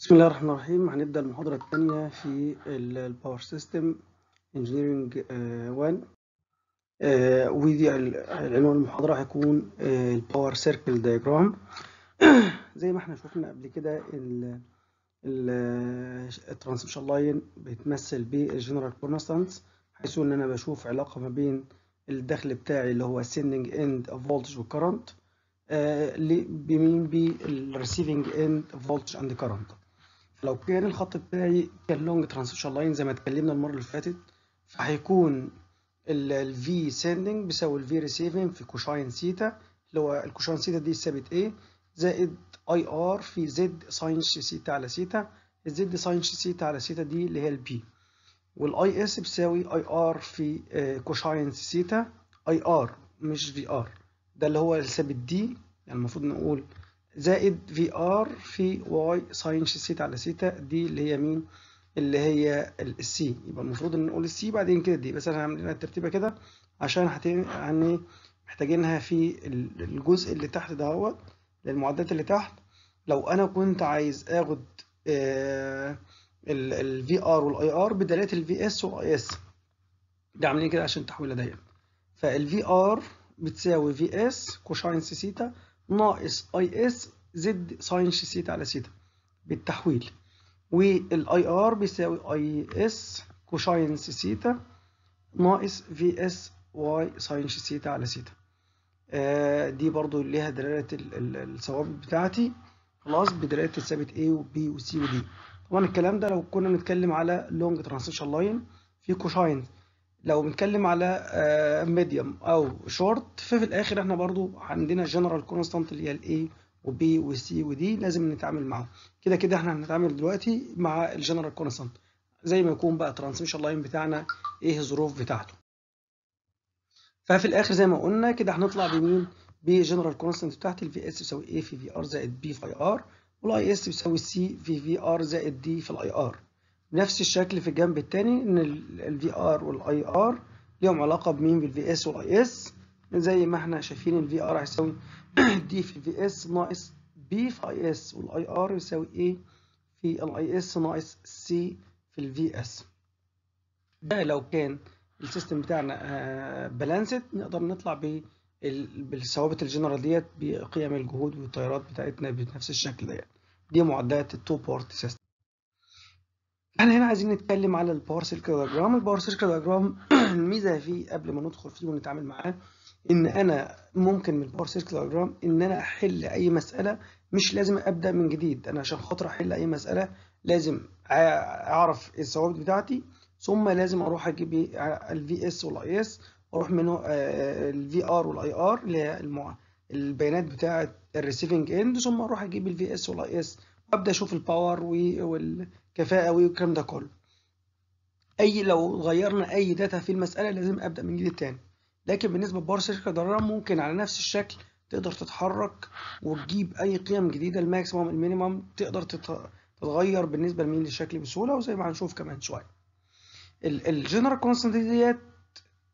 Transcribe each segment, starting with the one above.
بسم الله الرحمن الرحيم هنبدأ المحاضرة الثانية في الباور سيستم انجينيرنج 1 ودي عنوان المحاضرة هيكون الباور سيركل دايجرام زي ما احنا شفنا قبل كده الترانسمشن لاين بيتمثل بالجنرال كونستانتس حيث ان انا بشوف علاقة ما بين الدخل بتاعي اللي هو sending اند of voltage و current آه، بمين بالريسيفنج اند فولتج اند كرنت لو كان الخط بتاعي كان لونج ترانسيشن لاين زي ما اتكلمنا المره اللي فاتت فهيكون الفي سيندنج بيساوي الفي ريسيفنج في كوشاين سيتا اللي هو الكوشاين سيتا دي ثابت ايه زائد اي ار في زد ساين سيتا على سيتا الزد ساين سيتا على سيتا دي اللي هي البي والاي اس بيساوي اي ار في كوشاين سيتا اي ار مش في ار ده اللي هو الثابت دي يعني المفروض نقول زائد في ار في واي ساين سيتا على سيتا دي اللي هي مين اللي هي السي يبقى المفروض ان نقول السي بعدين كده دي بس انا هعمل لها الترتيبه كده عشان يعني محتاجينها في الجزء اللي تحت هو للمعدات اللي تحت لو انا كنت عايز اخد آه، ال في ار والاي ار ال الفي اس والاي اس ده عاملين كده عشان التحويله ديت فالفي ار بتساوي في اس كوشاين سيتا ناقص اي اس زد ساين سيتا على سيتا بالتحويل والاي ار بيساوي اي اس كوساين سيتا ناقص في اس واي ساين سيتا على سيتا آه دي برضو ليها دلالة الثوابت بتاعتي خلاص بدلالة الثابت A و B و C و D طبعا الكلام ده لو كنا بنتكلم على لونج ترانزيشن لاين في كوساين لو بنتكلم على ميديوم آه، او شورت ففي الاخر احنا برضو عندنا جنرال كونستانت اللي هي الاي وبي وسي ودي لازم نتعامل معاهم كده كده احنا هنتعامل دلوقتي مع الجنرال كونستانت زي ما يكون بقى ترانسميشن لاين بتاعنا ايه الظروف بتاعته ففي الاخر زي ما قلنا كده هنطلع بمين بجنرال كونستانت بتاعتي الفي اس بيساوي ايه في في ار زائد بي في اي ار والاي اس بيساوي سي في في ار زائد دي في الاي ار نفس الشكل في الجنب الثاني ان الفي ار والاي ار ليهم علاقه بمين بالفي اس والاي اس زي ما احنا شايفين الفي ار هيساوي دي في الفي اس ناقص بي في اي اس والاي ار يساوي ايه في الاي اس ناقص سي في الفي اس ده لو كان السيستم بتاعنا بالانسد آه، نقدر نطلع بالثوابت الجنرال ديت بقيم الجهود والتيارات بتاعتنا بنفس الشكل ده دي معدلات التو بارت سيستم احنا هنا عايزين نتكلم على الباور سيركل دياجرام الباور سيركل دياجرام الميزه فيه قبل ما ندخل فيه ونتعامل معاه ان انا ممكن من الباور سيركل دياجرام ان انا احل اي مساله مش لازم ابدا من جديد انا عشان خاطر احل اي مساله لازم اعرف الثوابت بتاعتي ثم لازم اروح اجيب الفي اس والاي اس واروح منه آه، الفي ار والاي ار اللي هي البيانات بتاعه الريسيفنج اند ثم اروح اجيب الفي اس والاي اس وابدا اشوف الباور وال كفاءه والكلام ده كله اي لو غيرنا اي داتا في المساله لازم ابدا من جديد تاني لكن بالنسبه لبار شركه ضرر ممكن على نفس الشكل تقدر تتحرك وتجيب اي قيم جديده الماكسيموم المينيموم تقدر تتغير بالنسبه لمين للشكل بسهوله وزي ما هنشوف كمان شويه الجنرال كونستنت ديت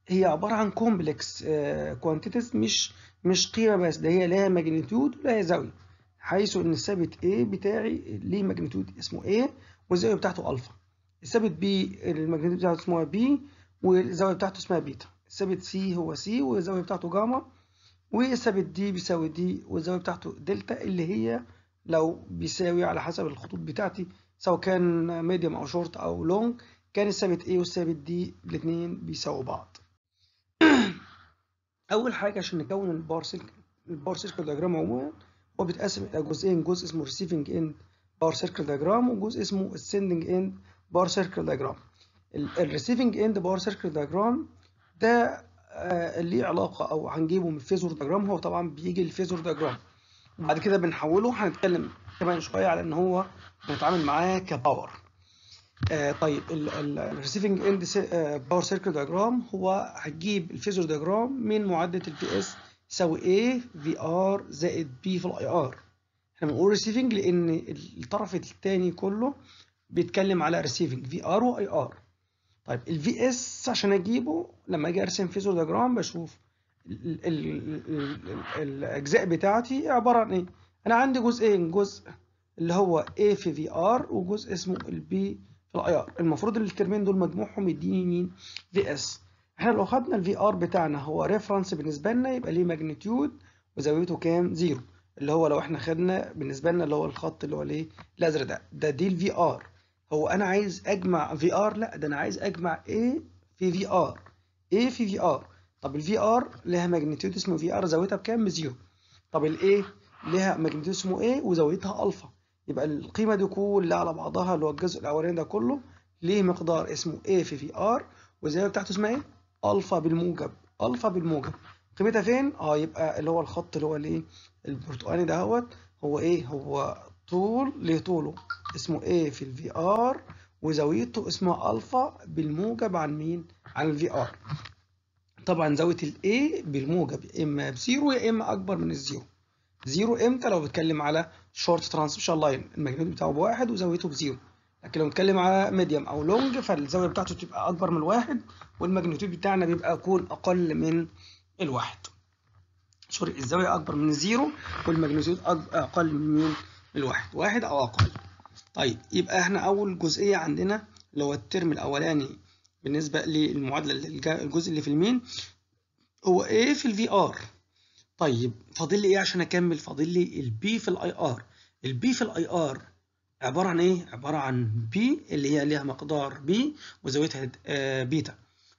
هي عباره عن كومبلكس كوانتيتيز آه، مش مش قيمه بس ده هي لها ماجنتيود ولها زاويه حيث ان الثابت A بتاعي ليه ماجنتيود اسمه A والزاويه بتاعته الفا الثابت B الماجنتيود بتاعته اسمها B والزاويه بتاعته اسمها بيتا الثابت C هو C والزاويه بتاعته جاما والثابت D بيساوي D والزاويه بتاعته دلتا اللي هي لو بيساوي على حسب الخطوط بتاعتي سواء كان ميديم او شورت او لونج كان الثابت A والثابت D الاثنين بيساووا بعض اول حاجه عشان نكون البارسل البارسل دياجرام عموما وبتقسم الى جزئين جزء اسمه ريسيفنج اند بار سيركل دايجرام وجزء اسمه السندنج اند بار سيركل دايجرام الريسيفنج اند بار سيركل دايجرام ده آه، ليه علاقه او هنجيبه من الفيزور دايجرام هو طبعا بيجي الفيزور دايجرام بعد كده بنحوله هنتكلم كمان شويه على ان هو بنتعامل معاه كباور آه طيب الريسيفنج اند باور سيركل دايجرام هو هتجيب الفيزور دايجرام من معادله البي اس تساوي A في ار زائد B في الاي ار احنا بنقول ريسيفنج لان الطرف الثاني كله بيتكلم على ريسيفنج في ار واي ار طيب الفي اس عشان اجيبه لما اجي ارسم فيزور ديجرام بشوف الاجزاء بتاعتي عباره عن ايه انا عندي جزئين إيه؟ جزء اللي هو A في في ار وجزء اسمه البي في الاي ار المفروض الترمين دول مجموعهم يديني مين في اس احنا لو خدنا الفي ار بتاعنا هو ريفرنس بالنسبه لنا يبقى ليه ماجنتيود وزاويته كام زيرو اللي هو لو احنا خدنا بالنسبه لنا اللي هو الخط اللي هو الايه الازرق ده ده دي الفي ار هو انا عايز اجمع في ار لا ده انا عايز اجمع ايه في في ار ايه في في ار طب الفي ار لها ماجنتيود اسمه في ار زاويتها بكام بزيرو طب الايه لها ماجنتيود اسمه ايه وزاويتها الفا يبقى القيمه دي كلها على بعضها اللي هو الجزء الاولاني ده كله ليه مقدار اسمه ايه في في ار والزاويه بتاعته اسمها ايه الفا بالموجب الفا بالموجب قيمتها فين اه يبقى اللي هو الخط اللي هو الايه البرتقالي دهوت هو ايه هو طول ليه طوله اسمه ايه في الفي ار وزاويته اسمها الفا بالموجب عن مين عن الفي ار طبعا زاويه الاي بالموجب يا اما بزيرو يا اما اكبر من الزيرو زيرو امتى لو بتكلم على شورت ترانسميشن لاين الماجنتيود بتاعه بواحد وزاويته بزيرو لكن لو نتكلم على ميديم او لونج فالزاويه بتاعته تبقى اكبر من الواحد والماجنتيود بتاعنا بيبقى يكون اقل من الواحد سوري الزاويه اكبر من الزيرو والماجنتيود اقل من الواحد واحد او اقل طيب يبقى احنا اول جزئيه عندنا اللي هو الترم الاولاني بالنسبه للمعادله الجزء اللي في المين هو ايه في الفي ار طيب فاضل لي ايه عشان اكمل فاضل لي البي في الاي ار البي في الاي ار عبارة عن إيه؟ عبارة عن بي اللي هي ليها مقدار بي وزاويتها آه، بيتا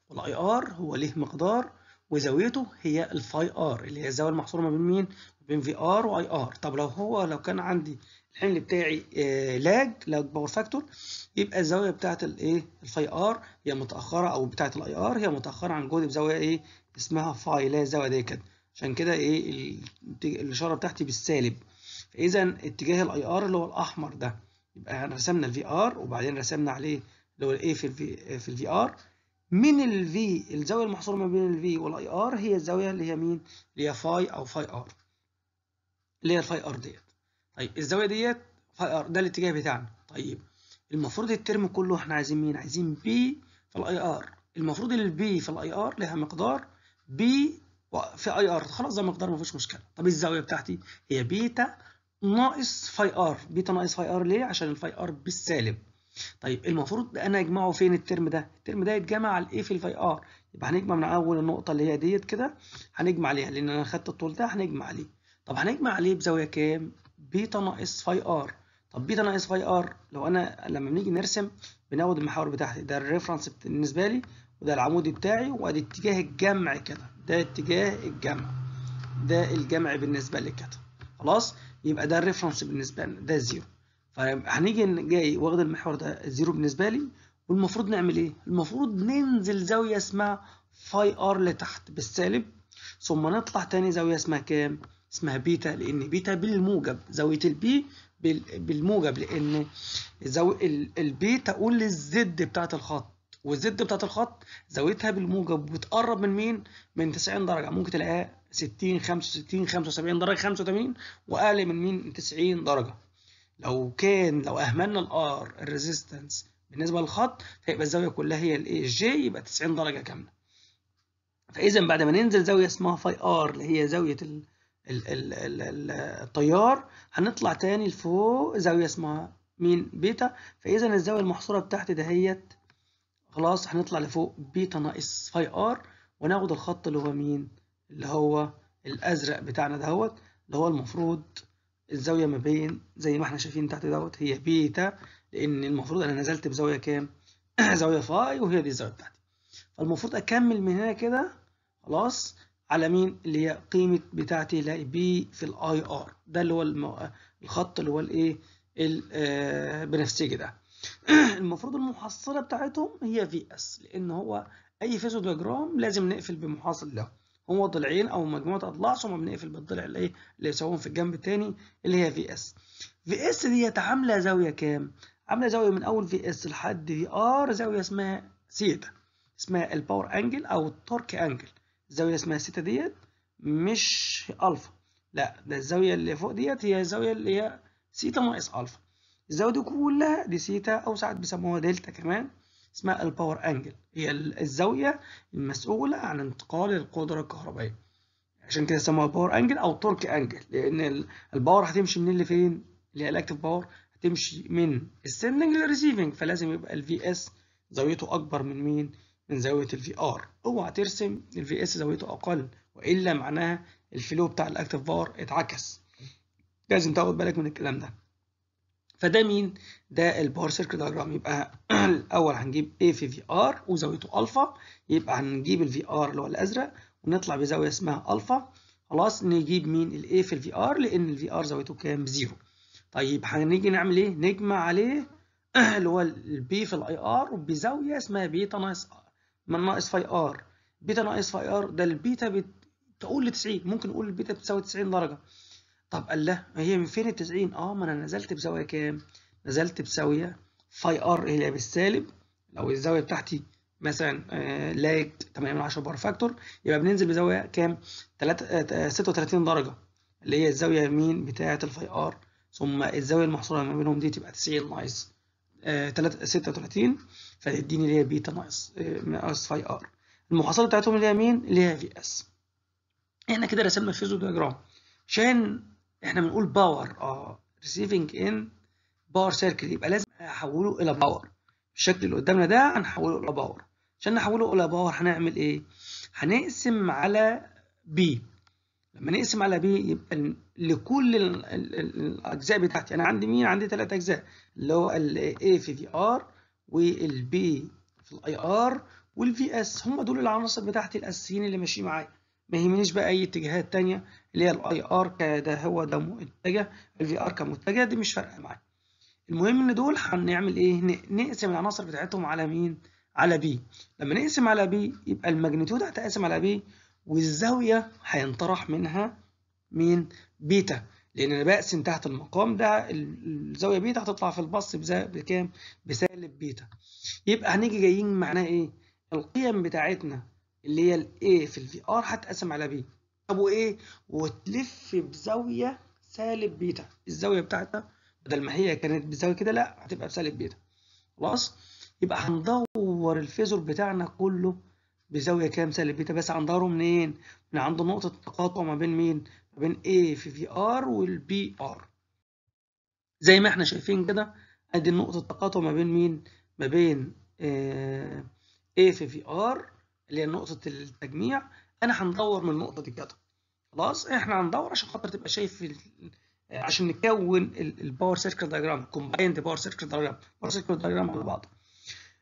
والاي ار هو ليه مقدار وزاويته هي الفاي ار اللي هي الزاوية المحصورة ما بين مين؟ ما بين في ار واي ار طب لو هو لو كان عندي الحمل بتاعي لاج لاج باور فاكتور يبقى الزاوية بتاعة الايه؟ الفاي ار هي متأخرة أو بتاعة الاي ار هي متأخرة عن جهدي بزاوية إيه؟ اسمها فاي اللي هي الزاوية دي كده عشان كده إيه الإشارة بتاعتي بالسالب فإذا اتجاه الاي ار اللي هو الأحمر ده يبقى رسمنا الفي ار وبعدين رسمنا عليه اللي هو الاي في الفي في الفي ار من الفي الزاويه المحصوره ما بين الفي والاي ار هي الزاويه اللي هي مين اللي هي فاي او فاي ار اللي هي الفاي ار ديت طيب الزاويه ديت فاي ار ده الاتجاه بتاعنا طيب المفروض الترم كله احنا عايزين مين عايزين بي في الاي ار المفروض البي في الاي ار لها مقدار بي في اي ار خلاص ده مقدار ما فيش مشكله طب الزاويه بتاعتي هي بيتا ناقص فاي ار بيتا ناقص فاي ار ليه عشان الفاي ار بالسالب طيب المفروض انا اجمعه فين الترم ده الترم ده يتجمع على الايه في الفاي ار يبقى هنجمع من اول النقطه اللي هي ديت كده هنجمع عليها لان انا خدت الطول ده هنجمع عليه طب هنجمع عليه بزاويه كام بيتا ناقص فاي ار طب بيتا ناقص فاي ار لو انا لما بنيجي نرسم بناخد المحاور بتاعتي ده الريفرنس بالنسبه لي وده العمودي بتاعي وادي اتجاه الجمع كده ده اتجاه الجمع ده الجمع بالنسبه لي كده خلاص يبقى ده الريفرنس بالنسبه لنا ده الزيرو فهنيجي جاي واخد المحور ده الزيرو بالنسبه لي والمفروض نعمل ايه المفروض ننزل زاويه اسمها فاي ار لتحت بالسالب ثم نطلع تاني زاويه اسمها كام اسمها بيتا لان بيتا بالموجب زاويه البي بالموجب لان زاويه البي تقول للزد بتاعه الخط والزد بتاعه الخط زاويتها بالموجب بتقرب من مين من 90 درجه ممكن تلاقيها 60 65 75 درجه 85 واقل من مين 90 درجه لو كان لو اهملنا الار الريزيستنس بالنسبه للخط فيبقى الزاويه كلها هي الاي جي يبقى 90 درجه كامله فاذا بعد ما ننزل زاويه اسمها فاي ار اللي هي زاويه ال ال ال ال التيار هنطلع تاني لفوق زاويه اسمها مين بيتا فاذا الزاويه المحصوره بتاعتي دهيت خلاص هنطلع لفوق بيتا ناقص فاي ار وناخد الخط اللي هو مين اللي هو الازرق بتاعنا دهوت اللي هو المفروض الزاويه ما بين زي ما احنا شايفين تحت دهوت هي بيتا لان المفروض انا نزلت بزاويه كام زاويه فاي وهي دي الزاويه بتاعتي فالمفروض اكمل من هنا كده خلاص على مين اللي هي قيمه بتاعتي اللي هي بي في الاي ار ده اللي هو الخط اللي هو الايه البنفسجي آه، ده المفروض المحصله بتاعتهم هي في اس لان هو اي فيزودياجرام لازم نقفل بمحاصل له هم ضلعين او مجموعه اضلاع ثم بنقفل بالضلع الايه اللي بيساويهم في الجنب الثاني اللي هي في اس في اس ديت عامله زاويه كام عامله زاويه من اول في اس لحد في ار زاويه اسمها سيتا اسمها الباور انجل او التورك انجل الزاويه اسمها سيتا ديت مش الفا لا ده الزاويه اللي فوق ديت هي الزاويه اللي هي سيتا ناقص الفا الزاويه دي كلها دي سيتا او ساعات بيسموها دلتا كمان اسمها الباور انجل هي الزاوية المسؤولة عن انتقال القدرة الكهربائية عشان كده سموها باور انجل او تورك انجل لان الباور هتمشي منين لفين اللي هي الاكتف باور هتمشي من السندنج للريسيفنج فلازم يبقى الفي اس زاويته اكبر من مين من زاوية الفي ار اوعى ترسم الفي اس زاويته اقل والا معناها الفلو بتاع الاكتف باور اتعكس لازم تاخد بالك من الكلام ده فده مين؟ ده الباور سيركل دايجرام يبقى الأول هنجيب A في VR وزاويته ألفا يبقى هنجيب ال VR اللي هو الأزرق ونطلع بزاوية اسمها ألفا خلاص نجيب مين؟ ال A في ال VR لأن ال VR زاويته كام؟ زيرو طيب هنيجي نعمل إيه؟ نجمع عليه اللي هو B في ال IR بزاوية اسمها بيتا ناقص من ناقص فاي ار بيتا ناقص فاي ار ده البيتا بتقول ل 90 ممكن نقول البيتا بتساوي 90 درجة طب قال له هي من فين ال 90 اه ما انا نزلت بزاويه كام نزلت بزاويه فاي ار هي بالسالب لو الزاويه بتاعتي مثلا آه، لاج 8 من 10 بار فاكتور يبقى بننزل بزاويه كام 3 36 آه، آه، درجه اللي هي الزاويه مين بتاعه الفاي ار ثم الزاويه المحصوره ما بينهم دي تبقى 90 ناقص 36 فتديني اللي هي بيتا ناقص ناقص فاي ار المحصله بتاعتهم اللي هي مين اللي هي في اس احنا كده رسمنا الفيزو دياجرام عشان احنا بنقول باور اه ريسيفنج ان باور سيركل يبقى لازم احوله الى باور الشكل اللي قدامنا ده هنحوله الى باور عشان نحوله الى باور هنعمل ايه هنقسم على بي لما نقسم على بي يبقى لكل الاجزاء بتاعتي انا عندي مين عندي ثلاث اجزاء اللي هو الاي في في ار والبي في الاي ار والفي اس هم دول العناصر بتاعتي الاساسيين اللي ماشيين معايا ما يهمنيش بقى اي اتجاهات تانية اللي هي الاي ار كده هو ده متجه الفي ار كمتجه دي مش فارقه معايا المهم ان دول هنعمل ايه نقسم العناصر بتاعتهم على مين على بي لما نقسم على بي يبقى الماجنتيود هتقسم على بي والزاويه هينطرح منها مين بيتا لان انا بقسم تحت المقام ده الزاويه بيتا هتطلع في البص بكام بسالب بيتا يبقى هنيجي جايين معناه ايه القيم بتاعتنا اللي هي الاي في الفي ار هتقسم على بي تساوي ايه وتلف بزاويه سالب بيتا الزاويه بتاعتنا بدل ما هي كانت بزاويه كده لا هتبقى بسالب بيتا خلاص يبقى هندور الفيزور بتاعنا كله بزاويه كام سالب بيتا بس هندوره منين من عند نقطه التقاطع ما بين مين ما بين A في في ار والبي ار زي ما احنا شايفين كده ادي نقطه التقاطع ما بين مين ما بين آه، A في في ار اللي هي نقطه التجميع انا هندور من النقطه دي كده خلاص احنا هندور عشان خاطر تبقى شايف عشان نكون الباور سيركل دايجرام كومبايند باور سيركل دايجرام باور سيركل دايجرام على بعض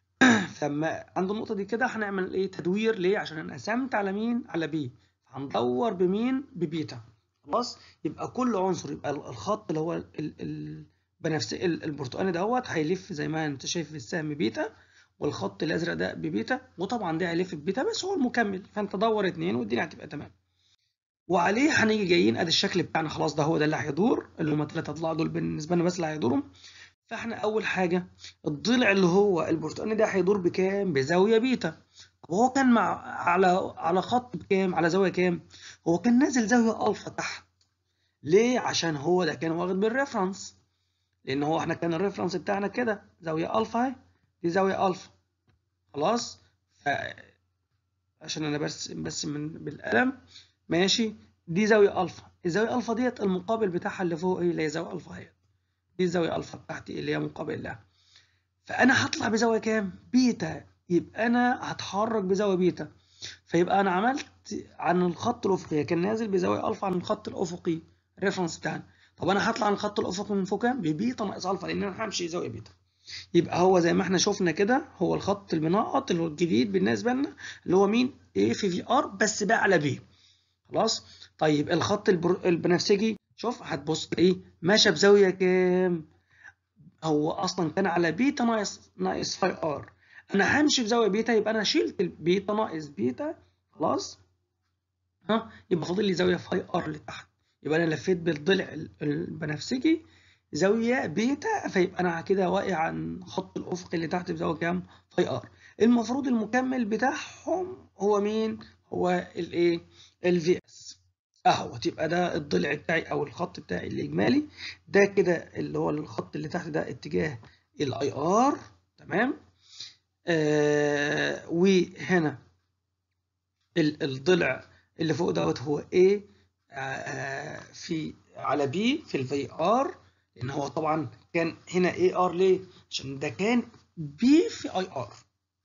فلما عند النقطه دي كده هنعمل ايه تدوير ليه عشان انا قسمت على مين على بي هندور بمين ببيتا خلاص يبقى كل عنصر يبقى الخط اللي هو البنفسجي البرتقاني دوت هيلف زي ما انت شايف في السهم بيتا والخط الازرق ده ببيتا وطبعا ده الف ببيتا بس هو المكمل فانت دور اتنين والدنيا هتبقى تمام وعليه هنيجي جايين ادي الشكل بتاعنا خلاص ده هو ده اللي هيدور اللي هما التلات اضلاع دول بالنسبه لنا بس اللي هيدورهم فاحنا اول حاجه الضلع اللي هو البرتقاني ده هيدور بكام بزاويه بيتا هو كان مع على على خط بكام على زاويه كام هو كان نازل زاويه الفا تحت ليه عشان هو ده كان واخد بالريفرنس لان هو احنا كان الريفرنس بتاعنا كده زاويه الفا اهي دي زاويه الفا خلاص ف... عشان انا بس بس من بالقلم ماشي دي زاويه الفا الزاويه الفا ديت المقابل بتاعها اللي فوق ايه اللي هي زاويه الفا اهي دي الزاويه الفا بتاعتي اللي هي مقابل لها فانا هطلع بزاويه كام بيتا يبقى انا هتحرك بزاويه بيتا فيبقى انا عملت عن الخط الافقي كان نازل بزاويه الفا عن الخط الافقي الريفرنس بتاعنا طب انا هطلع عن الخط الافقي من فوق كام ببيتا ناقص الفا لان انا همشي زاويه بيتا يبقى هو زي ما احنا شفنا كده هو الخط المنقط اللي هو الجديد بالنسبه لنا اللي هو مين اف في ار بس بقى على بي خلاص طيب الخط البنفسجي شوف هتبص ايه ماشي بزاويه كام هو اصلا كان على بيتا ناقص ناقص فاي ار انا همشي بزاويه بيتا يبقى انا شلت البيتا ناقص بيتا خلاص ها يبقى فاضل لي زاويه فاي ار لتحت يبقى انا لفيت بالضلع البنفسجي زاوية بيتا فيبقى أنا كده واقع عن خط الأفق اللي تحت بزاوية كام؟ فاي آر المفروض المكمل بتاعهم هو مين؟ هو الإيه؟ الفي اس أهو تبقى ده الضلع بتاعي أو الخط بتاعي الإجمالي ده كده اللي هو الخط اللي تحت ده اتجاه الاي ار تمام؟ آه وهنا الضلع اللي فوق دوت هو A آه, آه، في على B في الفي ار لان هو طبعا كان هنا اي ار ليه عشان ده كان بي في اي ار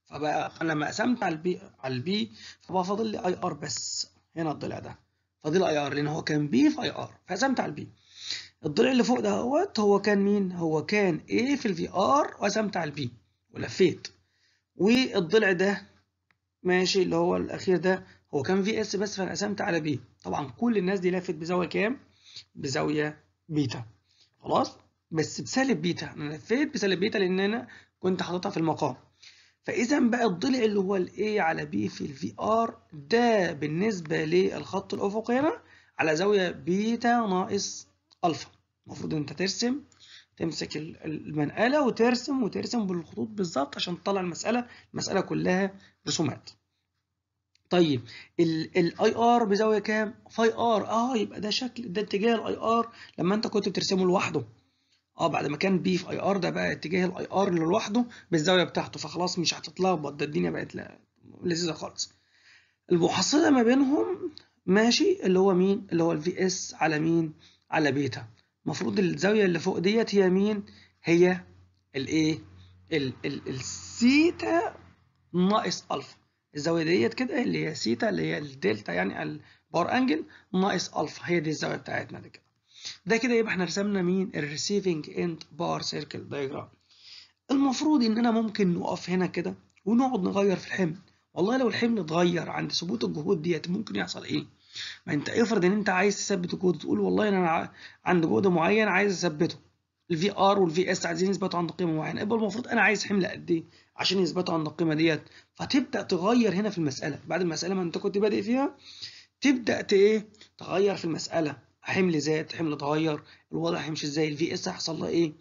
فبقى انا لما قسمت على البي على البي فبقى فاضل لي اي ار بس هنا الضلع ده فاضل اي ار لان هو كان بي في اي ار فقسمت على البي الضلع اللي فوق ده اهوت هو كان مين هو كان اي في الفي ار وقسمت على البي ولفيت والضلع ده ماشي اللي هو الاخير ده هو كان في اس بس فانا قسمت على بي طبعا كل الناس دي لفت بزاويه كام بزاويه بيتا خلاص بس بسالب بيتا انا لفيت بسالب بيتا لان انا كنت حاططها في المقام فاذا بقى الضلع اللي هو الاي على بي في الفي ار ده بالنسبه للخط الافقي هنا على زاويه بيتا ناقص الفا المفروض انت ترسم تمسك المنقله وترسم وترسم بالخطوط بالظبط عشان تطلع المساله المساله كلها رسومات طيب الاي ار بزاويه كام؟ فاي ار اه يبقى ده شكل ده اتجاه الاي ار لما انت كنت بترسمه لوحده اه بعد ما كان بي في اي ار ده بقى اتجاه الاي ار لوحده بالزاويه بتاعته فخلاص مش هتتلخبط ده الدنيا بقت لذيذه خالص المحصله ما بينهم ماشي اللي هو مين اللي هو الفي اس على مين على بيتا المفروض الزاويه اللي فوق ديت هي مين هي الايه السيتا ناقص الفا الزاويه ديت كده اللي هي سيتا اللي هي الدلتا يعني الباور انجل ناقص الفا هي دي الزاويه بتاعتنا دي كده ده كده يبقى احنا رسمنا مين الريسيفنج اند بار سيركل دايجرام المفروض اننا ممكن نقف هنا كده ونقعد نغير في الحمل والله لو الحمل اتغير عند ثبوت الجهود ديت ممكن يحصل ايه ما انت افرض ان انت عايز تثبت الجهد تقول والله انا عند جهد معين عايز اثبته الفي ار والفي اس عايزين يثبتوا عند قيمه معينه يبقى المفروض انا عايز حمل قد ايه عشان يثبتوا عند القيمه ديت فتبدا تغير هنا في المساله بعد المساله ما انت كنت بادئ فيها تبدا ايه تغير في المساله حمل زاد حمل اتغير الوضع هيمشي ازاي الفي اس هيحصل لها ايه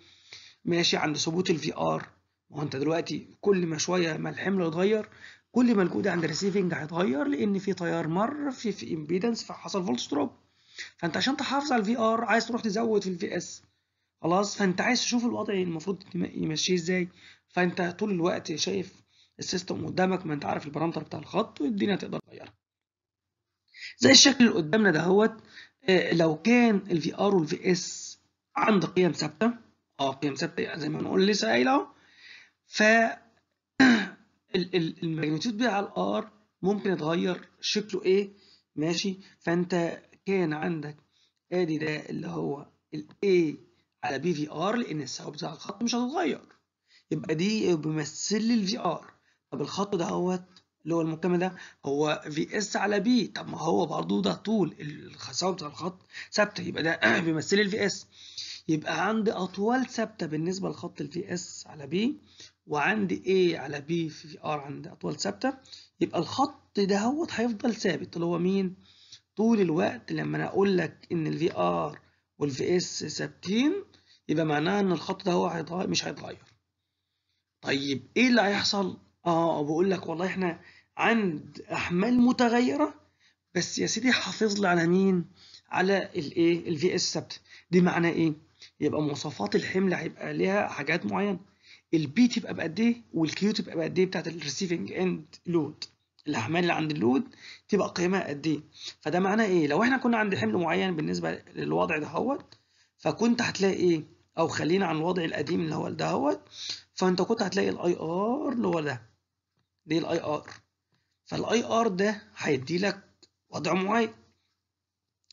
ماشي عند ثبوت الفي ار ما هو انت دلوقتي كل ما شويه ما الحمل اتغير كل ما الجهد عند الريسيفنج هيتغير لان في تيار مر في في امبيدنس فحصل فولت دروب فانت عشان تحافظ على الفي ار عايز تروح تزود في الفي اس خلاص فانت عايز تشوف الوضع المفروض يمشيه ازاي فانت طول الوقت شايف السيستم قدامك ما انت عارف البارامتر بتاع الخط والدنيا تقدر تغيرها زي الشكل اللي قدامنا دهوت آه، لو كان الفي ار والفي اس عند قيم ثابته اه قيم ثابته يعني زي ما نقول لسه قايل اهو ف الماجنتيود بتاع الار ممكن يتغير شكله ايه ماشي فانت كان عندك ادي ده اللي هو الاي على بي في ار لان السحب بتاع الخط مش هتتغير يبقى دي بيمثل لي الفي ار طب الخط دهوت اللي هو المكمل ده هو في اس على بي طب ما هو برضه ده طول الخساره بتاع الخط ثابته يبقى ده بيمثل لي الفي اس يبقى عندي اطوال ثابته بالنسبه لخط الفي اس على بي وعندي اي على بي في ار عند أطوال ثابتة يبقى الخط دهوت هيفضل ثابت اللي هو مين؟ طول الوقت لما أنا أقول لك إن الفي ار والفي اس ثابتين يبقى معناه ان الخط ده هو هيتغير مش هيتغير طيب ايه اللي هيحصل اه بقول لك والله احنا عند احمال متغيره بس يا سيدي حافظ لي على مين على الايه الفي اس ثابته دي معناه ايه يبقى مواصفات الحمل هيبقى ليها حاجات معينه البي تبقى بقد ايه والكيو تبقى بقد ايه بتاعت الريسيفنج اند لود الاحمال اللي عند اللود تبقى قيمها قد ايه فده معناه ايه لو احنا كنا عند حمل معين بالنسبه للوضع ده هوت فكنت هتلاقي ايه او خلينا عن الوضع القديم اللي هو دهوت فانت كنت هتلاقي الاي ار اللي هو ده دي الاي ار فالاي ار ده هيدي لك وضع معين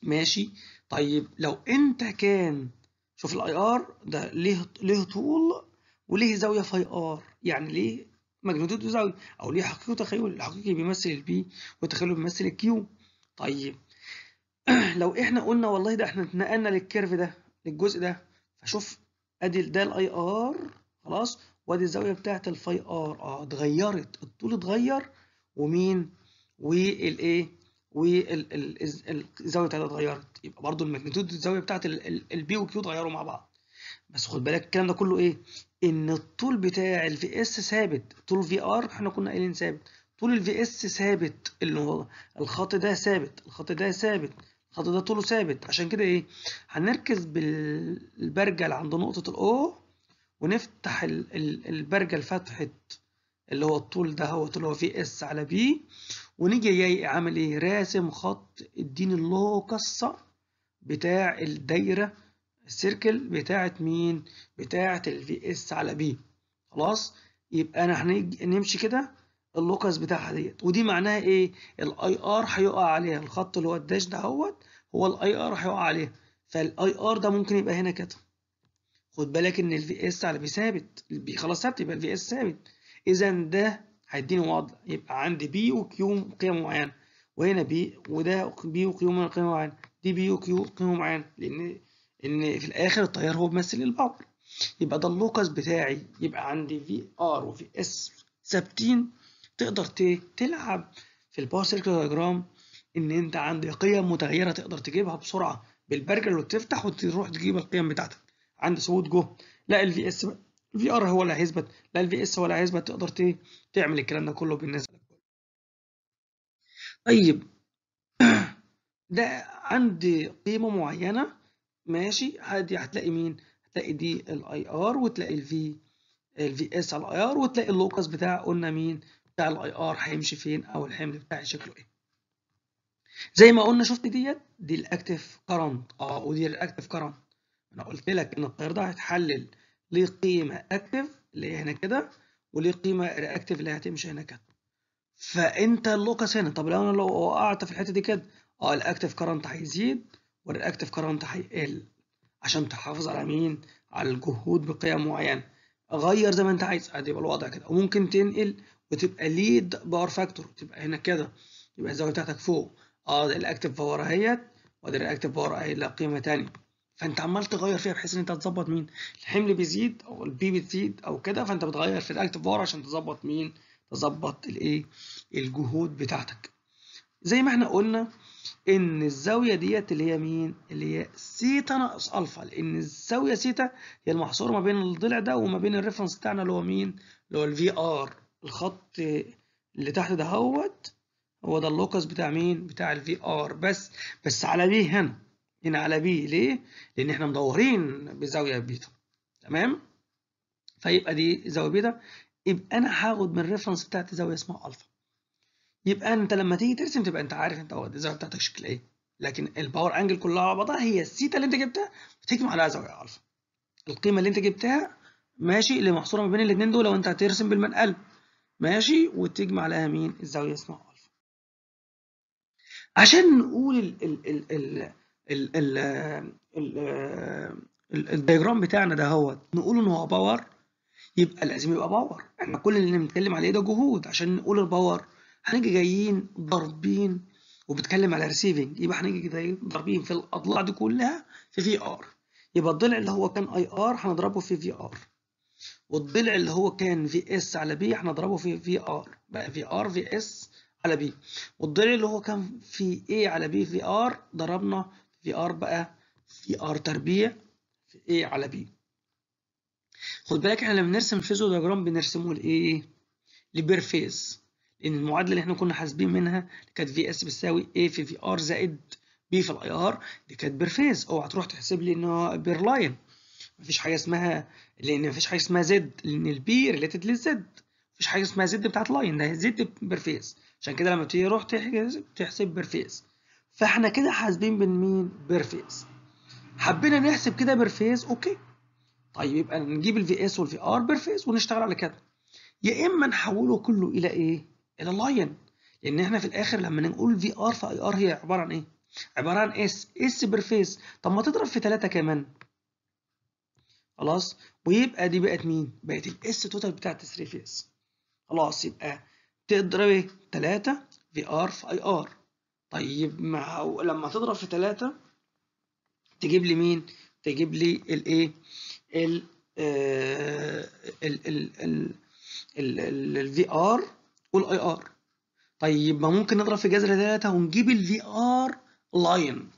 ماشي طيب لو انت كان شوف الاي ار ده ليه ليه طول وليه زاويه في ار يعني ليه ماجنتيود وزاويه او ليه حقيقي وتخيل الحقيقي بيمثل البي والتخيل بيمثل الكيو طيب لو احنا قلنا والله ده احنا اتنقلنا للكيرف ده للجزء ده اشوف ادي ده الاي ار خلاص وادي الزاويه بتاعه الفاي ار اه اتغيرت الطول اتغير ومين والايه والزاويه بتاعتها اتغيرت يبقى برضو الماجنتيود الزاويه بتاعه البي وكيو اتغيروا مع بعض بس خد بالك الكلام ده كله ايه ان الطول بتاع الفي اس ثابت طول في ار احنا كنا قايلين ثابت طول الفي اس ثابت اللي هو الخط ده ثابت الخط ده ثابت الخط ده طوله ثابت عشان كده ايه هنركز بالبرجل عند نقطة الاو ونفتح البرجل فتحة اللي هو الطول ده هو اللي هو اس على بي ونيجي جاي عامل ايه راسم خط الدين اللوكس بتاع الدايرة السيركل بتاعة مين بتاعة الفي اس على بي خلاص يبقى انا هنمشي كده اللوكس بتاعها ديت ودي معناها ايه الاي ار هيقع عليها الخط اللي هو الداش ده اهوت هو الاي ار هيقع عليها فالاي ار ده ممكن يبقى هنا كده خد بالك ان الفي اس على بي ثابت خلاص ثابت يبقى الفي اس ثابت اذا ده هيديني وضع يبقى عندي بي وكيو قيم معينه وهنا بي وده بي وكيو قيم معينه دي بي وكيو قيمه معينه لان ان في الاخر التيار هو بيمثل الباور يبقى ده اللوكس بتاعي يبقى عندي في ار وفي اس ثابتين تقدر تلعب في الباور سيركل ديجرام ان انت عندك قيم متغيره تقدر تجيبها بسرعه بالبرجر اللي تفتح وتروح تجيب القيم بتاعتك عند صعود جو لا الفي اس الفي ار هو اللي هيثبت لا الفي اس هو اللي هيثبت تقدر تعمل الكلام ده كله بالنسبه طيب ده عندي قيمه معينه ماشي عادي هتلاقي مين هتلاقي دي الاي ار وتلاقي الفي الفي اس على الاي ار وتلاقي اللوكس بتاع قلنا مين بتاع الاي ار هيمشي فين او الحمل بتاعي شكله ايه زي ما قلنا شفت ديت دي الاكتف كرنت اه ودي الاكتف كرنت انا قلت لك ان التيار ده هيتحلل ليه قيمه اكتف اللي هي هنا كده وليه قيمه رياكتيف اللي هتمشي هنا كده فانت اللوكس هنا طب لو انا لو وقعت في الحته دي كده اه الاكتف كرنت هيزيد والرياكتف كرنت هيقل عشان تحافظ على مين على الجهود بقيم معينه غير زي ما انت عايز ادي يبقى الوضع كده وممكن تنقل وتبقى ليد باور فاكتور تبقى هنا كده يبقى الزاويه بتاعتك فوق اه ده الاكتف باور اهيت وده الاكتف باور اهي لا قيمه ثانيه فانت عمال تغير فيها بحيث ان انت تظبط مين الحمل بيزيد او البي بتزيد او كده فانت بتغير في الاكتف باور عشان تظبط مين تظبط الايه الجهود بتاعتك زي ما احنا قلنا ان الزاويه ديت اللي هي مين اللي هي سيتا ناقص الفا لان الزاويه سيتا هي المحصوره ما بين الضلع ده وما بين الريفرنس بتاعنا اللي هو مين اللي هو الفي ار الخط اللي تحت ده هوت هو ده اللوكس بتاع مين بتاع الفي ار بس بس على بي هنا هنا على بي ليه لان احنا مدورين بزاويه بيتا تمام فيبقى دي زاويه بيتا يبقى انا هاخد من الريفرنس بتاعت زاويه اسمها الفا يبقى انت لما تيجي ترسم تبقى انت عارف انت الزاويه بتاعتك شكل ايه لكن الباور انجل كلها على بعضها هي السيتا اللي انت جبتها بتجمع عليها زاويه الفا القيمه اللي انت جبتها ماشي اللي محصوره ما بين الاثنين دول لو انت هترسم بالمنقل ماشي وتجمع لها مين الزاوية اسمها ألفا عشان نقول ال ال ال ال ال ال ال بتاعنا ده هو نقول ان هو باور يبقى لازم يبقى باور احنا كل اللي بنتكلم عليه ده جهود عشان نقول الباور هنيجي جايين ضاربين وبتكلم على ريسيفنج يبقى هنيجي جايين ضاربين في الاضلاع دي كلها في في ار يبقى الضلع اللي هو كان اي ار هنضربه في في ار والضلع اللي هو كان في اس على بي احنا نضربه في في ار بقى في ار في اس على بي والضلع اللي هو كان في اي على بي في ار ضربنا في ار بقى في ار تربيع في اي على بي خد بالك احنا لما بنرسم الفيزو دياجرام بنرسمه لايه لبيرفيز لان المعادله اللي احنا كنا حاسبين منها كانت في اس بتساوي اي في في ار زائد بي في الاي ار دي كانت بيرفيز اوعى تروح تحسب لي ان هو لاين مفيش حاجه اسمها لان مفيش حاجه اسمها زد لان البي ريليتد للزد مفيش حاجه اسمها زد بتاعت لاين ده زد بيرفيس عشان كده لما تيجي تروح تحسب تحسب بيرفيس فاحنا كده حاسبين بين مين بيرفيس حبينا نحسب كده بيرفيس اوكي طيب يبقى نجيب الفي اس والفي ار بيرفيس ونشتغل على كده يا اما نحوله كله الى ايه الى لاين لان احنا في الاخر لما نقول في ار اي ار هي عباره عن ايه عباره عن اس اس بيرفيس طب ما تضرب في 3 كمان خلاص ويبقى دي بقت مين بقت الاس توتال بتاعت 3 في اس خلاص يبقى تضرب ايه 3 في ار في اي ار طيب ما هو لما تضرب في 3 تجيب لي مين تجيب لي الايه آه، ال ال ال في ار والاي ار طيب ما ممكن نضرب في جذر 3 ونجيب الفي ار لاين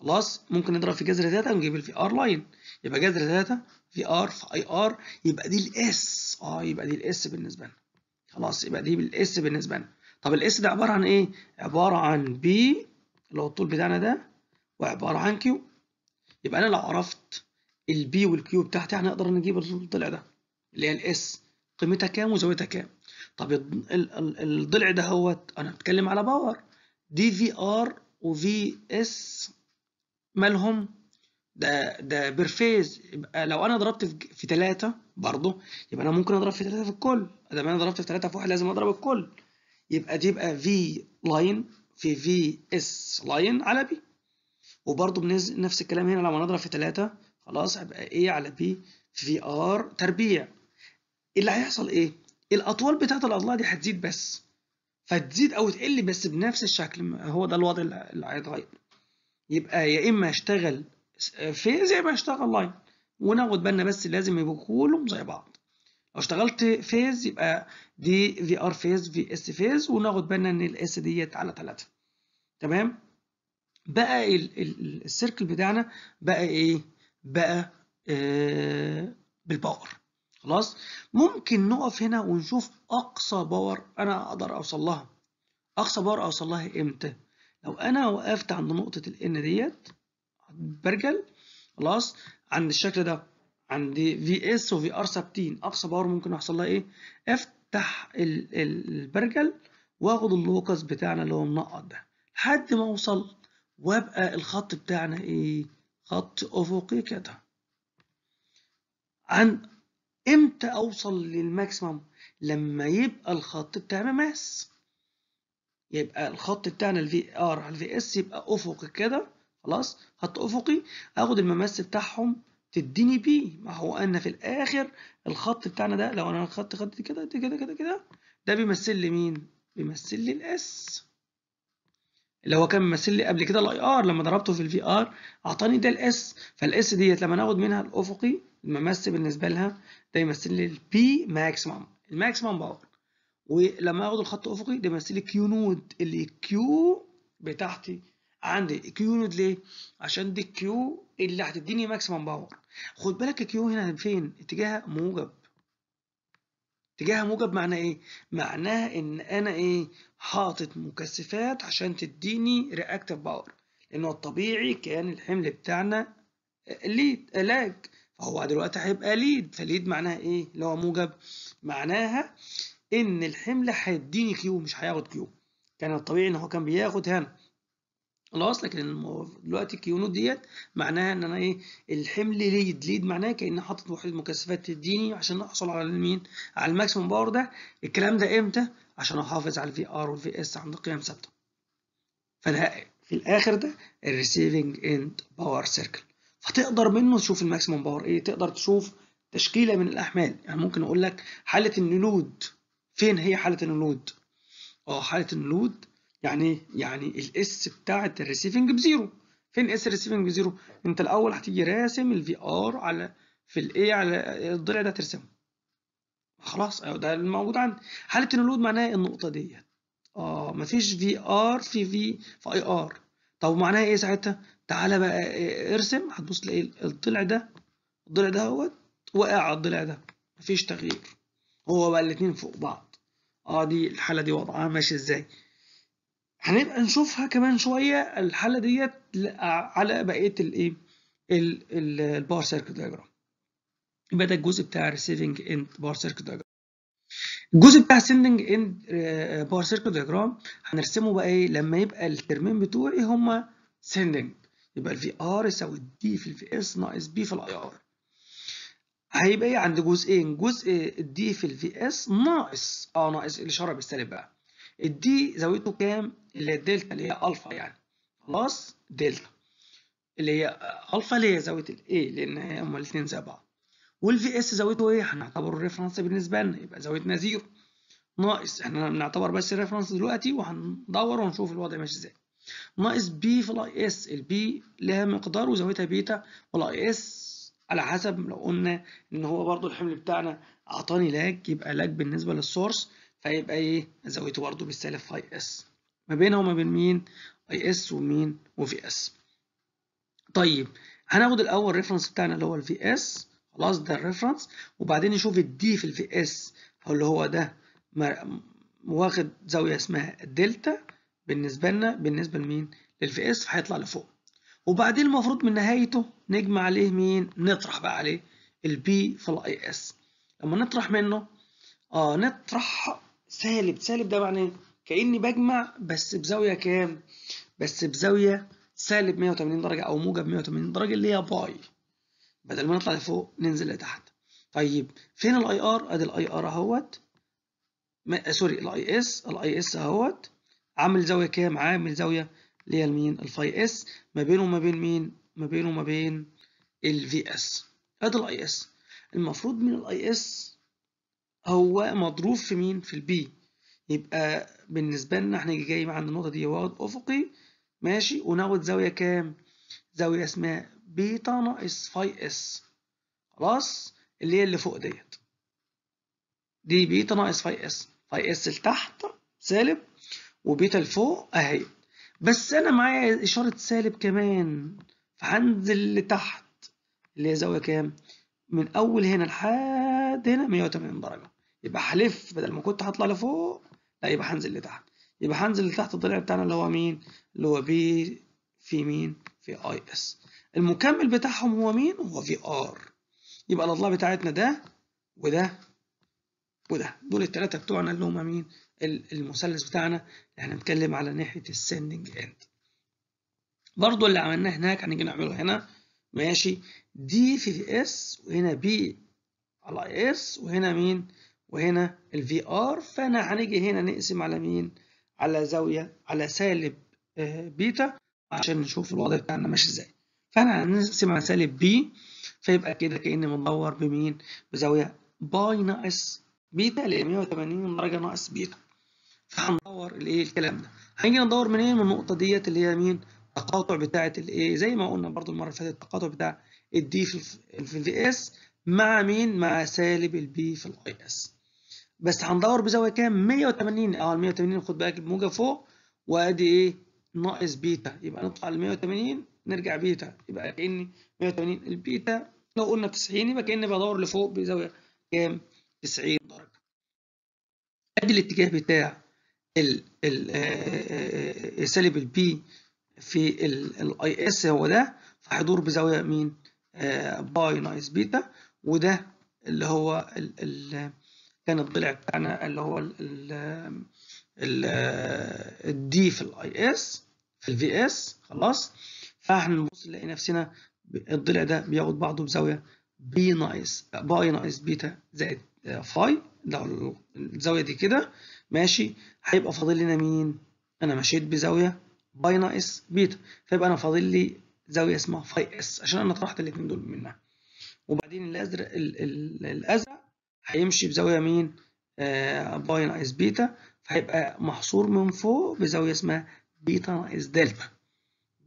خلاص ممكن نضرب في جذر 3 ونجيب الفي ار لاين يبقى جذر 3 في ار في اي ار يبقى دي الاس اه يبقى دي الاس بالنسبه لنا خلاص يبقى دي الاس بالنسبه لنا طب الاس ده عباره عن ايه عباره عن بي اللي هو الطول بتاعنا ده وعباره عن كيو يبقى انا لو عرفت البي والكيو بتاعتي هنقدر نجيب الضلع ده اللي هي الاس قيمتها كام وزاويتها كام طب الضلع ده هوت انا بتكلم على باور دي في ار وفي اس مالهم ده ده بيرفيز يبقى لو انا ضربت في 3 برضه يبقى انا ممكن اضرب في 3 في الكل ادام انا ضربت في 3 في 1 لازم اضرب الكل يبقى دي يبقى في لاين في في اس لاين على بي وبرضه بنز... نفس الكلام هنا لو انا اضرب في 3 خلاص هيبقى ايه على بي في ار تربيع اللي هيحصل ايه الاطوال بتاعت الاضلاع دي هتزيد بس فتزيد او تقل بس بنفس الشكل هو ده الوضع اللي هيتغير يبقى يا اما اشتغل آه، في زي ما اشتغل لاين وناخد بالنا بس لازم يبقوا كلهم زي بعض لو اشتغلت فيز يبقى دي في ار فيز في اس فيز وناخد بالنا ان الاس ديت على ثلاثة تمام بقى السيركل بتاعنا بقى ايه بقى آه بالباور خلاص ممكن نقف هنا ونشوف اقصى باور انا اقدر اوصل لها اقصى باور اوصل لها امتى لو انا وقفت عند نقطه الان ديت برجل خلاص عند الشكل ده عند في اس وفي ار ثابتين اقصى باور ممكن احصل لها ايه افتح البرجل واخد اللوكس بتاعنا اللي هو منقط ده لحد ما اوصل وابقى الخط بتاعنا ايه خط افقي كده عن امتى اوصل للماكسيمم لما يبقى الخط بتاعنا ماس يبقى الخط بتاعنا الفي ار على الفي اس يبقى افقي كده خلاص خط افقي اخد الممس بتاعهم تديني بي ما هو ان في الاخر الخط بتاعنا ده لو انا خدت خط كده كده كده كده ده بيمثل لي مين بيمثل لي الاس اللي هو كان بيمثل لي قبل كده الاي ار لما ضربته في الفي ار اعطاني ده الاس فالاس ديت لما ناخد منها الافقي الممس بالنسبه لها ده يمثل لي البي ماكسيمم الماكسيمم باور ولما اخد الخط افقي ده يمثل لي كيو نود اللي كيو بتاعتي عندي كيو يونت ليه؟ عشان دي الكيو اللي هتديني ماكسيمم باور خد بالك الكيو هنا فين؟ اتجاهها موجب اتجاهها موجب معناه ايه؟ معناه ان انا ايه؟ حاطط مكثفات عشان تديني رياكتيف باور لانه الطبيعي كان الحمل بتاعنا ليد لاج فهو دلوقتي هيبقى ليد فليد معناها ايه؟ اللي هو موجب معناها ان الحمل هيديني كيو مش هياخد كيو كان الطبيعي ان هو كان بياخد هنا خلاص لكن دلوقتي دلوقتي الكيونوت ديت معناها ان انا ايه الحمل ليد ليد معناها كاني حاطط وحده مكثفات تديني عشان احصل على المين على الماكسيموم باور ده الكلام ده امتى عشان احافظ على الفي ار والفي اس عند قيم ثابته فده في الاخر ده الريسيفنج اند باور سيركل فتقدر منه تشوف الماكسيموم باور ايه تقدر تشوف تشكيله من الاحمال يعني ممكن اقول لك حاله النلود فين هي حاله النلود اه حاله النلود يعني يعني الاس بتاعه الريسيفنج بزيرو فين اس الريسيفنج بزيرو انت الاول هتيجي راسم الفي ار على في الاي على الضلع ده ترسمه خلاص ايوه ده الموجود عندي حاله النلود معناها النقطه ديت اه مفيش في ار في في في اي ار طب معناها ايه ساعتها تعالى بقى آه، ارسم هتبص تلاقي الضلع ده الضلع ده اهوت واقع على الضلع ده مفيش تغيير هو بقى الاثنين فوق بعض اه دي الحاله دي وضعها ماشي ازاي هنبقى نشوفها كمان شويه الحاله ديت على بقيه الايه البار سيركت دايجرام يبقى ده الجزء بتاع ريسيفنج اند بار سيركت دايجرام الجزء بتاع سيندنج اند بار سيركت دايجرام هنرسمه بقى ايه لما يبقى الترمين بتوعي هما سيندنج يبقى الفي ار يساوي الدي في الفي اس ناقص بي في الاي ار هيبقى ايه عند جزئين جزء الدي في الفي اس ناقص اه ناقص الاشاره بالسالب بقى الدي زاويته كام اللي هي الدلتا اللي هي الفا يعني خلاص دلتا اللي هي الفا اللي هي زاويه الاي لان هما الاثنين زي بعض والفي اس زاويته ايه هنعتبره ريفرنس بالنسبه لنا يبقى زاويتنا زيرو ناقص احنا بنعتبر بس الريفرنس دلوقتي وهندور ونشوف الوضع ماشي ازاي ناقص بي في الاي اس البي لها مقدار وزاويتها بيتا والاي اس على حسب لو قلنا ان هو برضو الحمل بتاعنا اعطاني لاج يبقى لاج بالنسبه للسورس هيبقى ايه زاويته برضو بالسالب في اس ما بينها وما بين مين اي اس ومين وفي اس طيب هناخد الاول ريفرنس بتاعنا اللي هو الفي اس خلاص ده الريفرنس وبعدين نشوف الدي في الفي اس اللي هو ده واخد زاويه اسمها الدلتا بالنسبه لنا بالنسبه لمين للفي اس هيطلع لفوق وبعدين المفروض من نهايته نجمع عليه مين نطرح بقى عليه البي في الاي اس لما نطرح منه اه نطرح سالب سالب ده معناه كاني بجمع بس بزاويه كام بس بزاويه سالب 180 درجه او موجب 180 درجه اللي هي باي بدل ما نطلع لفوق ننزل لتحت طيب فين الاي ار ادي الاي ار اهوت آه، سوري الاي اس الاي اس اهوت عامل زاويه كام عامل زاويه اللي هي لمين الفاي اس ما بينه وما بين مين ما بينه وما بين الفي اس ادي الاي اس المفروض من الاي اس هو مضروب في مين في البي يبقى بالنسبة لنا احنا جاي عند النقطة دي واخد أفقي ماشي وناخد زاوية كام؟ زاوية اسمها بيتا ناقص فاي اس خلاص اللي هي اللي فوق ديت دي بيتا ناقص فاي اس فاي اس لتحت سالب وبيتا لفوق اهي بس انا معايا اشارة سالب كمان فهنزل لتحت اللي هي زاوية كام؟ من أول هنا لحد هنا 180 درجة يبقى هلف بدل ما كنت هطلع لفوق لا يبقى هنزل لتحت يبقى هنزل لتحت الضلع بتاعنا اللي هو مين اللي هو بي في مين في اي اس المكمل بتاعهم هو مين هو في ار يبقى الاضلاع بتاعتنا ده وده وده دول الثلاثه بتوعنا اللي هم مين المثلث بتاعنا اللي هنتكلم على ناحيه السندنج اند برضو اللي عملناه هناك هنيجي نعمله هنا ماشي دي في اس وهنا بي على اس وهنا مين وهنا في ار فانا هنيجي هنا نقسم على مين على زاويه على سالب آه، بيتا عشان نشوف الوضع بتاعنا ماشي ازاي فانا هنقسم على سالب بي فيبقى كده كاني بندور بمين بزاويه باي ناقص بيتا ل 180 درجه ناقص بيتا فهندور الايه الكلام ده هنيجي ندور منين من النقطه ديت اللي هي مين التقاطع بتاعه الايه زي ما قلنا برضو المره اللي فاتت التقاطع بتاع الدي في الفي اس مع مين مع سالب البي في الاي اس بس هندور بزاويه كام 180 اه ال 180 خد بالك الموجه فوق وادي ايه ناقص بيتا يبقى نطلع ل 180 نرجع بيتا يبقى كاني 180 البيتا لو قلنا 90 يبقى كاني بدور لفوق بزاويه كام 90 درجه ادي الاتجاه بتاع ال ال سالب آه، البي آه، آه، في الاي اس هو ده فهيدور بزاويه مين باي ناقص بيتا وده اللي هو ال ال كان الضلع بتاعنا اللي هو الدي في الاي اس في الفي اس خلاص فاحنا نبص نلاقي نفسنا الضلع ده بياخد بعضه بزاويه بي ناقص باي ناقص بيتا زائد فاي ده الزاويه دي كده ماشي هيبقى فاضل لنا مين؟ انا مشيت بزاويه باي ناقص بيتا فيبقى انا فاضل لي زاويه اسمها فاي اس عشان انا طرحت الاثنين دول منها وبعدين الازرق الازرق هيمشي بزاوية مين؟ آه، باي ناقص بيتا فهيبقى محصور من فوق بزاوية اسمها بيتا ناقص دلتا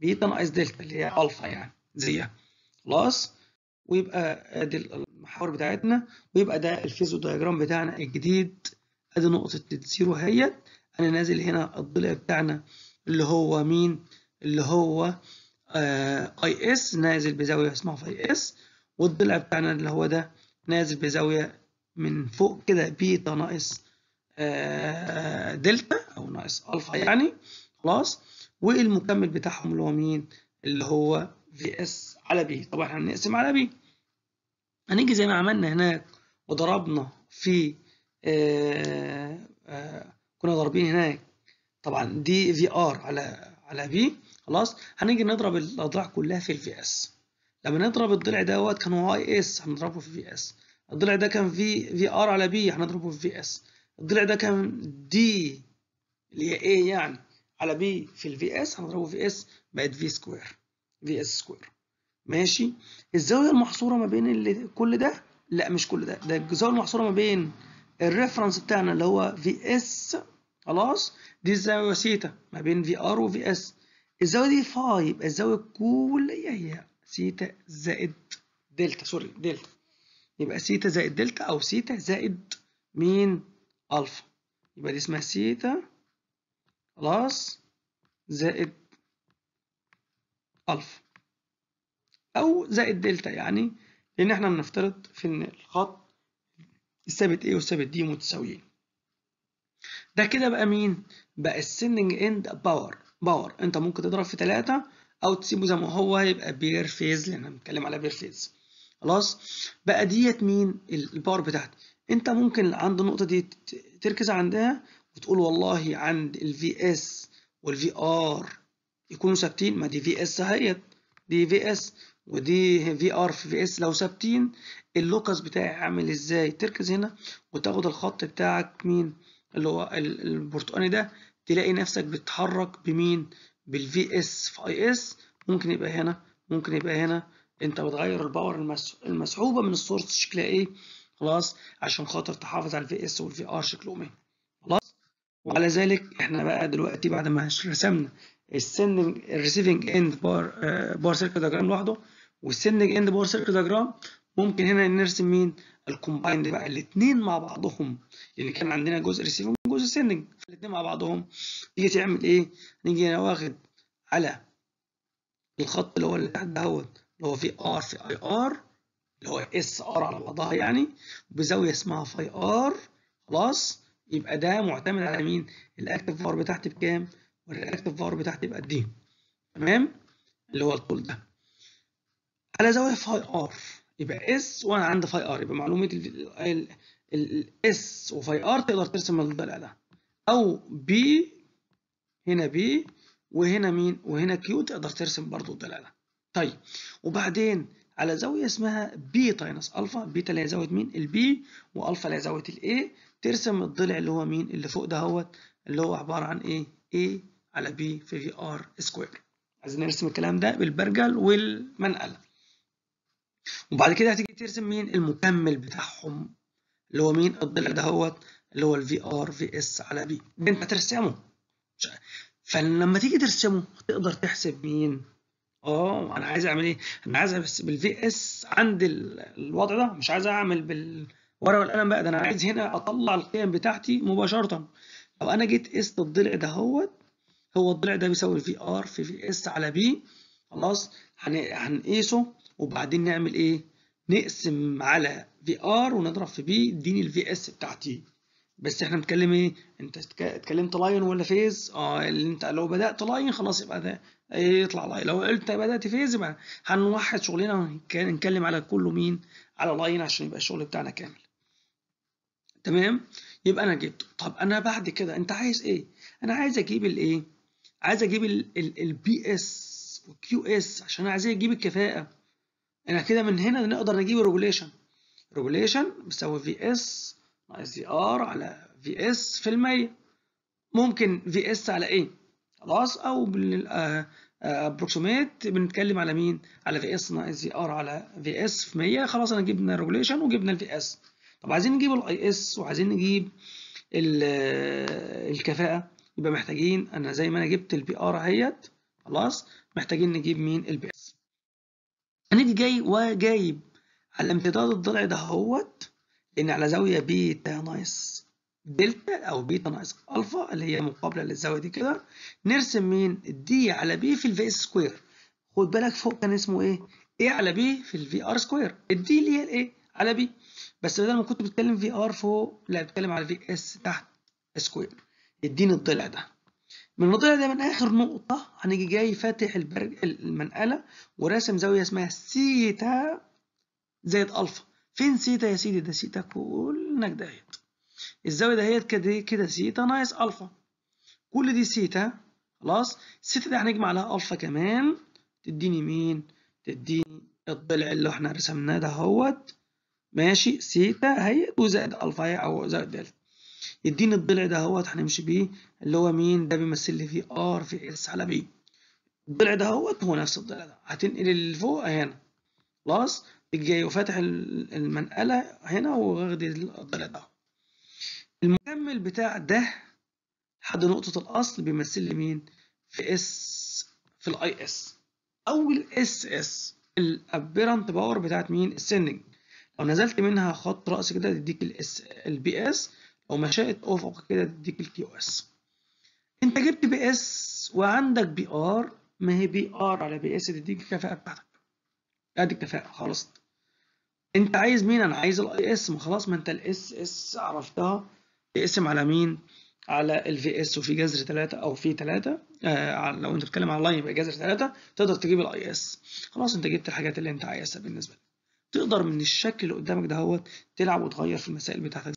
بيتا ناقص دلتا اللي هي ألفا يعني زيها خلاص ويبقى ادي المحاور بتاعتنا ويبقى ده الفيزو دايجرام بتاعنا الجديد ادي نقطة الزيرو هيت انا نازل هنا الضلع بتاعنا اللي هو مين؟ اللي هو اي آه، اس نازل بزاوية اسمها في اس والضلع بتاعنا اللي هو ده نازل بزاوية من فوق كده بيتا ناقص آه، دلتا او ناقص الفا يعني خلاص والمكمل بتاعهم اللي هو مين اللي هو في اس على بي طبعا احنا هنقسم على بي هنيجي زي ما عملنا هناك وضربنا في آه، آه، كنا ضاربين هناك طبعا دي في ار على على بي خلاص هنيجي نضرب الاضلاع كلها في الفي اس لما نضرب الضلع دوت كان هو اي اس هنضربه في في اس الضلع ده كان في في ار على بي هنضربه في في اس الضلع ده كان دي اللي هي ايه يعني على بي في الفي اس هنضربه في اس بقت في سكوير في اس سكوير ماشي الزاويه المحصوره ما بين اللي كل ده لا مش كل ده ده الزاويه المحصوره ما بين الريفرنس بتاعنا اللي هو في اس خلاص دي الزاويه سيتا ما بين في ار وفي اس الزاويه دي فاي يبقى الزاويه كلها هي سيتا زائد دلتا سوري دلتا يبقى سيتا زائد دلتا أو سيتا زائد مين ألفا يبقى دي اسمها سيتا خلاص زائد ألفا أو زائد دلتا يعني لأن احنا بنفترض في إن الخط الثابت A والثابت D متساويين ده كده بقى مين؟ بقى السننج اند باور باور انت ممكن تضرب في 3 او تسيبه زي ما هو يبقى بير فيز لان احنا بنتكلم على بير فيز خلاص بقى ديت مين الباور بتاعتي انت ممكن عند النقطه دي تركز عندها وتقول والله عند الفي اس والفي ار يكونوا ثابتين ما دي في اس اهيت دي في اس ودي في ار في في اس لو ثابتين اللوكس بتاعي عامل ازاي تركز هنا وتاخد الخط بتاعك مين اللي هو البرتقاني ده تلاقي نفسك بتتحرك بمين بالفي اس في اي اس ممكن يبقى هنا ممكن يبقى هنا انت بتغير الباور المسحوبه من السورس شكلها ايه خلاص عشان خاطر تحافظ على الفي اس والفي ار شكلهم ايه خلاص وعلى ذلك احنا بقى دلوقتي بعد ما رسمنا السندنج الريسيفنج اند بار بار سيركل دياجرام لوحده والسندنج اند بار سيركل دياجرام ممكن هنا نرسم مين الكومبايند بقى الاثنين مع بعضهم لان يعني كان عندنا جزء ريسيفنج وجزء سندنج فالاثنين مع بعضهم تيجي تعمل ايه نيجي انا واخد على الخط اللي هو اللي تحت دهوت اللي هو في ار في اي ار اللي هو اس ار على بعضها يعني بزاويه اسمها فاي ار خلاص يبقى ده معتمد على مين الاكتف فار بتاعتي بكام والرياكتف فار بتاعتي بقد ايه تمام اللي هو الطول ده على زاويه فاي ار يبقى اس وانا عندي فاي ار يبقى معلومه الاس وفاي ار تقدر ترسم الضلع ده او بي هنا بي وهنا مين وهنا كيو تقدر ترسم برضو الضلع ده طيب وبعدين على زاويه اسمها بي تاينس الفا بيتا اللي هي زاويه مين البي والفا اللي هي زاويه الاي ترسم الضلع اللي هو مين اللي فوق ده هوت اللي هو عباره عن ايه اي على بي في في ار سكوير عايزين نرسم الكلام ده بالبرجل والمنقله وبعد كده هتيجي ترسم مين المكمل بتاعهم اللي هو مين الضلع ده هوت اللي هو الفي ار في اس على بي ده انت هترسمه فلما تيجي ترسمه تقدر تحسب مين اه انا عايز اعمل ايه انا عايز بس بالفي اس عند الوضع ده مش عايز اعمل بالورقه والقلم بقى ده انا عايز هنا اطلع القيم بتاعتي مباشره لو انا جيت قست الضلع ده هو هو الضلع ده بيساوي في ار في في اس على بي خلاص هنقيسه وبعدين نعمل ايه نقسم على في ار ونضرب في بي اديني الفي اس بتاعتي بس احنا بنتكلم ايه انت اتكلمت لاين ولا فيز اه اللي انت لو بدات لاين خلاص يبقى ده ايه، يطلع لاين لو قلت بدات فيز يبقى هنوحد شغلنا ونتكلم على كله مين على لاين عشان يبقى الشغل بتاعنا كامل تمام يبقى انا جبته طب انا بعد كده انت عايز ايه انا عايز اجيب الايه عايز اجيب البي اس والكيو اس عشان عايز اجيب الكفاءه انا كده من هنا نقدر نجيب الريجوليشن ريجوليشن بيساوي في اس ناقص في ار على في اس في المية ممكن في اس على ايه خلاص او بالابروكسيميت آه، آه، بنتكلم على مين على في اس ناقص في ار على في اس في 100 خلاص انا جبنا الريجوليشن وجبنا الفي اس طب عايزين نجيب الاي اس وعايزين نجيب آه، الكفاءه يبقى محتاجين انا زي ما انا جبت البي ار اهيت خلاص محتاجين نجيب مين البي اس هنيجي جاي وجايب على الامتداد الضلعي ده هوت إن على زاوية بيتا ناقص دلتا أو بيتا ناقص ألفا اللي هي مقابلة للزاوية دي كده نرسم مين؟ دي على بي في الفي اس سكوير خد بالك فوق كان اسمه إيه؟ إيه على بي في الفي ار سكوير الدي اللي هي الإيه على بي بس بدل ما كنت بتكلم في ار فوق لا بتكلم على في اس تحت سكوير اديني الضلع ده من الضلع ده من اخر نقطه هنيجي جاي فاتح البرج المنقله وراسم زاويه اسمها سيتا زائد الفا فين سيتا يا سيدي ده سيتا كلك دهيت الزاوية دهيت كده كده سيتا ناقص ألفا كل دي سيتا خلاص ثيتا دي هنجمع عليها ألفا كمان تديني مين؟ تديني الضلع اللي احنا رسمناه ده هوت ماشي سيتا اهي وزائد ألفا اهي أو زائد دلتا يديني الضلع ده هوت هنمشي بيه اللي هو مين؟ ده بيمثل لي في ار في اس على بي الضلع ده هوت هو نفس الضلع ده هتنقل اللي فوق هنا خلاص جاي وفاتح المنقله هنا وغادي الضلع ده المكمل بتاع ده لحد نقطه الاصل بيمثل لي مين في اس في الاي اس او الاس اس الابيرنت باور بتاعت مين السنج لو نزلت منها خط راس كده تديك الاس البي اس لو مشيت افق كده تديك الكيو اس انت جبت بي اس وعندك بي ار ما هي بي ار على بي اس تديك الكفاءه بتاعتك ادي الكفاءه خلاص انت عايز مين انا عايز الاي اس ما خلاص ما انت الاس اس عرفتها تقسم على مين على الفي اس وفي جذر 3 او في 3 آه لو انت بتتكلم على لاين يبقى جذر 3 تقدر تجيب الاي اس خلاص انت جبت الحاجات اللي انت عايزها بالنسبه لك تقدر من الشكل اللي قدامك دهوت تلعب وتغير في المسائل بتاعتك